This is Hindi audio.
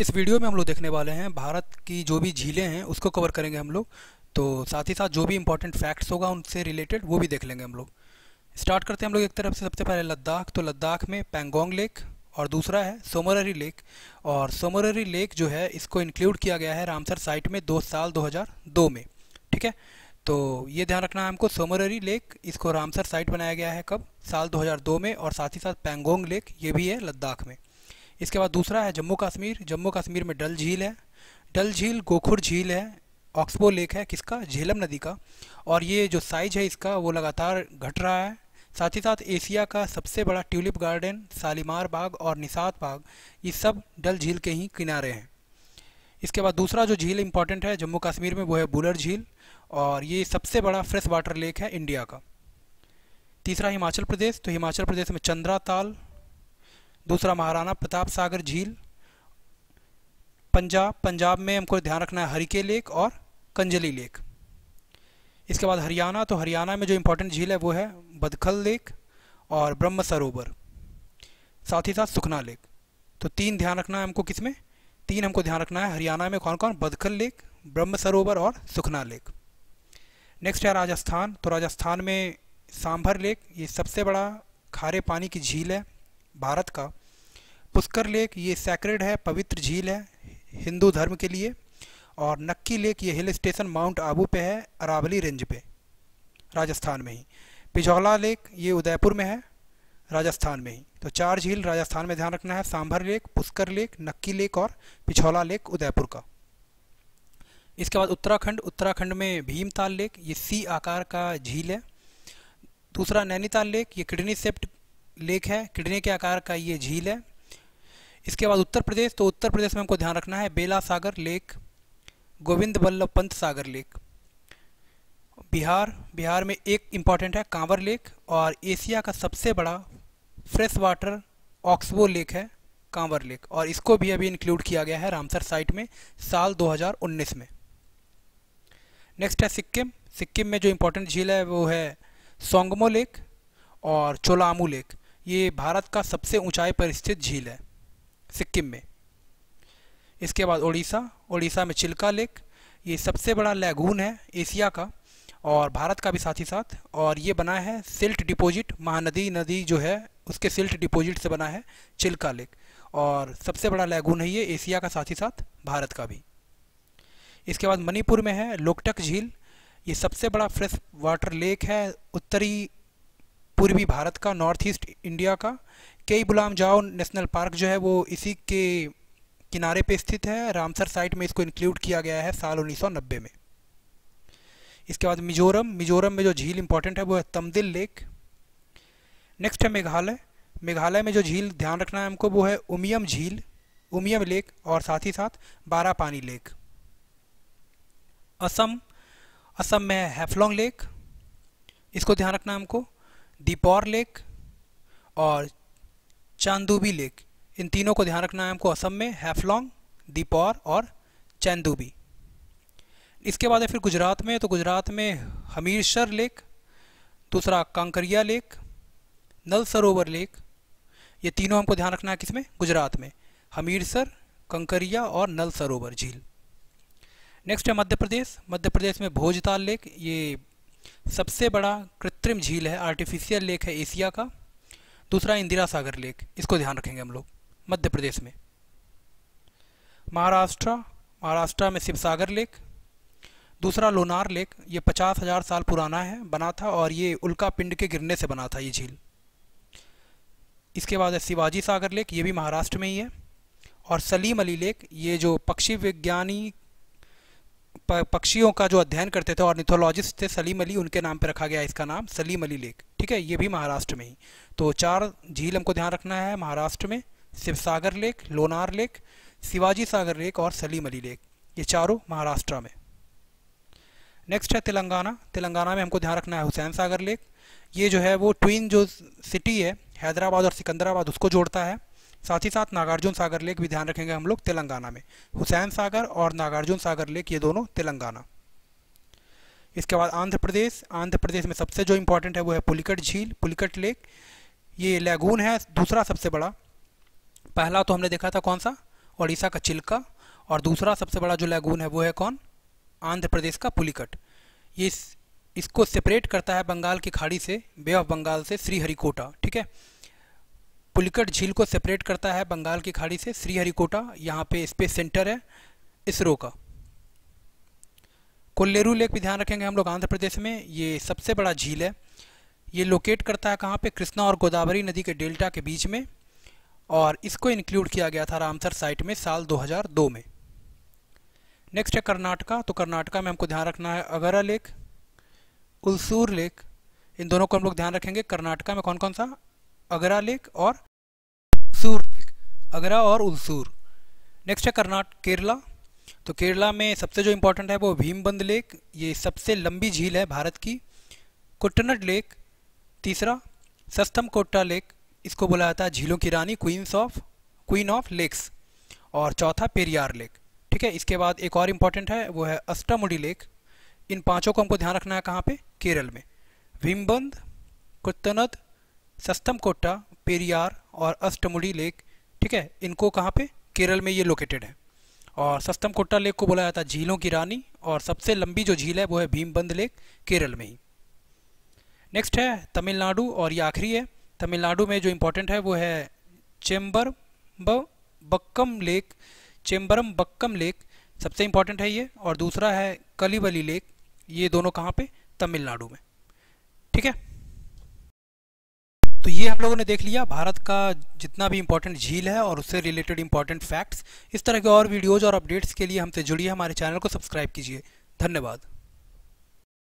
इस वीडियो में हम लोग देखने वाले हैं भारत की जो भी झीलें हैं उसको कवर करेंगे हम लोग तो साथ ही साथ जो भी इंपॉर्टेंट फैक्ट्स होगा उनसे रिलेटेड वो भी देख लेंगे हम लोग स्टार्ट करते हैं हम लोग एक तरफ से सबसे पहले लद्दाख तो लद्दाख में पैंगोंग लेक और दूसरा है सोमररी लेक और सोमररी लेक जो है इसको इंक्लूड किया गया है रामसर साइट में दो साल 2002 में ठीक है तो ये ध्यान रखना है हमको सोमररी लेक इसको रामसर साइट बनाया गया है कब साल 2002 में और साथ ही साथ पैंगोंग लेक ये भी है लद्दाख में इसके बाद दूसरा है जम्मू कश्मीर जम्मू कश्मीर में डल झील है डल झील गोखुर झील है ऑक्सबो लेक है किसका झेलम नदी का और ये जो साइज है इसका वो लगातार घट रहा है साथ ही साथ एशिया का सबसे बड़ा ट्यूलिप गार्डन सालीमार बाग और निसात बाग ये सब डल झील के ही किनारे हैं इसके बाद दूसरा जो झील इम्पॉर्टेंट है जम्मू कश्मीर में वो है बुलर झील और ये सबसे बड़ा फ्रेश वाटर लेक है इंडिया का तीसरा हिमाचल प्रदेश तो हिमाचल प्रदेश में चंद्रा ताल दूसरा महाराणा प्रताप सागर झील पंजाब पंजाब में हमको ध्यान रखना है हरिके लेक और कंजली लेक इसके बाद हरियाणा तो हरियाणा में जो इम्पोर्टेंट झील है वो है बदखल लेक और ब्रह्म सरोवर साथ ही साथ सुखना लेक तो तीन ध्यान रखना है हमको किस में तीन हमको ध्यान रखना है हरियाणा में कौन कौन बदखल लेक ब्रह्म सरोवर और सुखना लेक नेक्स्ट है राजस्थान तो राजस्थान में सांभर लेक ये सबसे बड़ा खारे पानी की झील है भारत का पुष्कर लेक ये सैक्रेड है पवित्र झील है हिंदू धर्म के लिए और नक्की लेक ये हिल स्टेशन माउंट आबू पे है अरावली रेंज पे राजस्थान में ही पिछौला लेक ये उदयपुर में है राजस्थान में ही तो चार झील राजस्थान में ध्यान रखना है Sambhar lake Pushkar lake Nakki lake और पिछौला लेक उदयपुर का इसके बाद उत्तराखंड उत्तराखंड में भीमताल लेक ये सी आकार का झील है दूसरा नैनीताल लेक ये किडनी सेप्ट लेक है किडनी के आकार का ये झील है इसके बाद उत्तर प्रदेश तो उत्तर प्रदेश में हमको ध्यान रखना है बेला सागर लेक गोविंद बल्लभ पंत सागर लेक बिहार बिहार में एक इम्पॉर्टेंट है कांवर लेक और एशिया का सबसे बड़ा फ्रेश वाटर ऑक्सबो लेक है कांवर लेक और इसको भी अभी इंक्लूड किया गया है रामसर साइट में साल 2019 में नेक्स्ट है सिक्किम सिक्किम में जो इम्पोर्टेंट झील है वो है सोंगमो लेक और चोलामू लेक ये भारत का सबसे ऊंचाई पर स्थित झील है सिक्किम में इसके बाद उड़ीसा उड़ीसा में चिल्का लेक ये सबसे बड़ा लैगून है एशिया का और भारत का भी साथ ही साथ और ये बना है सिल्ट डिपोजिट महानदी नदी जो है उसके सिल्ट डिपोजिट से बना है चिल्का लेक और सबसे बड़ा लैगून है ये एशिया का साथ ही साथ भारत का भी इसके बाद मणिपुर में है लोकटक झील ये सबसे बड़ा फ्रेश वाटर लेक है उत्तरी पूर्वी भारत का नॉर्थ ईस्ट इंडिया का कई बुलाम जाओ नेशनल पार्क जो है वो इसी के किनारे पे स्थित है रामसर साइट में इसको इंक्लूड किया गया है साल 1990 में इसके बाद मिजोरम मिजोरम में जो झील इंपॉर्टेंट है वो है तमदिल लेक नेक्स्ट है मेघालय मेघालय में जो झील ध्यान रखना है हमको वो है उमियम झील उमियम लेक और साथ ही साथ बारापानी पानी लेक असम असम में हैफलोंग लेक इसको ध्यान रखना है हमको दीपौर लेक और चांदूबी लेक इन तीनों को ध्यान रखना है हमको असम में हैफलोंग दीपौर और चांदूबी इसके बाद है फिर गुजरात में तो गुजरात में हमीरसर लेक दूसरा कांकरिया लेक नल सरोवर लेक ये तीनों हमको ध्यान रखना है किसमें गुजरात में हमीरसर कंकरिया और नल सरोवर झील नेक्स्ट है मध्य प्रदेश मध्य प्रदेश में भोजताल लेक ये सबसे बड़ा कृत्रिम झील है आर्टिफिशियल लेक है एशिया का दूसरा इंदिरा सागर लेक इसको ध्यान रखेंगे हम लोग मध्य प्रदेश में महाराष्ट्र महाराष्ट्र में शिव सागर लेक दूसरा लोनार लेक ये पचास हज़ार साल पुराना है बना था और ये उल्का पिंड के गिरने से बना था ये झील इसके बाद है शिवाजी सागर लेक ये भी महाराष्ट्र में ही है और सलीम अली लेक ये जो पक्षी विज्ञानी पक्षियों का जो अध्ययन करते थे ऑर्निथोलॉजिस्ट थे सलीम अली उनके नाम पर रखा गया इसका नाम सलीम अली लेक ठीक है ये भी महाराष्ट्र में ही तो चार झील हमको ध्यान रखना है महाराष्ट्र में Shivsagar lake Lonar lake Shivaji Sagar lake और सलीम अली लेक ये चारों महाराष्ट्र में नेक्स्ट है तेलंगाना तेलंगाना में हमको ध्यान रखना है हुसैन सागर लेक ये जो है वो ट्विन जो सिटी है हैदराबाद और सिकंदराबाद उसको जोड़ता है साथ ही साथ नागार्जुन सागर लेक भी ध्यान रखेंगे हम लोग तेलंगाना में हुसैन सागर और नागार्जुन सागर लेक ये दोनों तेलंगाना इसके बाद आंध्र प्रदेश आंध्र प्रदेश में सबसे जो इम्पोर्टेंट है वो है पुलिकट झील पुलिकट लेक ये लैगून है दूसरा सबसे बड़ा पहला तो हमने देखा था कौन सा ओडिशा का चिल्का और दूसरा सबसे बड़ा जो लैगून है वो है कौन आंध्र प्रदेश का पुलिकट ये इस, इसको सेपरेट करता है बंगाल की खाड़ी से बे ऑफ बंगाल से श्रीहरिकोटा ठीक है पुलिकट झील को सेपरेट करता है बंगाल की खाड़ी से श्रीहरिकोटा यहाँ पे स्पेस सेंटर है इसरो का कोल्लेरू लेक भी ध्यान रखेंगे हम लोग आंध्र प्रदेश में ये सबसे बड़ा झील है ये लोकेट करता है कहाँ पे कृष्णा और गोदावरी नदी के डेल्टा के बीच में और इसको इंक्लूड किया गया था रामसर साइट में साल 2002 में नेक्स्ट है कर्नाटका तो कर्नाटका में हमको ध्यान रखना है अगरा लेक उलसूर लेक इन दोनों को हम लोग ध्यान रखेंगे कर्नाटका में कौन कौन सा अगरा लेक और सूर लेक अगरा और उलसूर नेक्स्ट है कर्नाटक केरला तो केरला में सबसे जो इम्पोर्टेंट है वो भीमबंद लेक ये सबसे लंबी झील है भारत की कुट्टनट लेक तीसरा सस्तम कोट्टा लेक इसको बोला जाता है झीलों की रानी queens of queen of lakes और चौथा पेरियार लेक ठीक है इसके बाद एक और इम्पॉर्टेंट है वो है अष्टमुडी लेक इन पांचों को हमको ध्यान रखना है कहाँ पे केरल में भीमबंद कुत्तनद सस्तम कोटा पेरियार और अष्टमुड़ी लेक ठीक है इनको कहाँ पे केरल में ये लोकेटेड है और सस्तम कोटा लेक को बोला जाता है झीलों की रानी और सबसे लंबी जो झील है वो है भीमबंद लेक केरल में ही नेक्स्ट है तमिलनाडु और ये आखिरी है तमिलनाडु में जो इम्पोर्टेंट है वो है Chembarambakkam lake Chembarambakkam lake सबसे इम्पोर्टेंट है ये और दूसरा है कलीवली लेक ये दोनों कहाँ पे तमिलनाडु में ठीक है तो ये हम लोगों ने देख लिया भारत का जितना भी इंपॉर्टेंट झील है और उससे रिलेटेड इंपॉर्टेंट फैक्ट्स इस तरह के और वीडियोज़ और अपडेट्स के लिए हमसे जुड़िए हमारे चैनल को सब्सक्राइब कीजिए धन्यवाद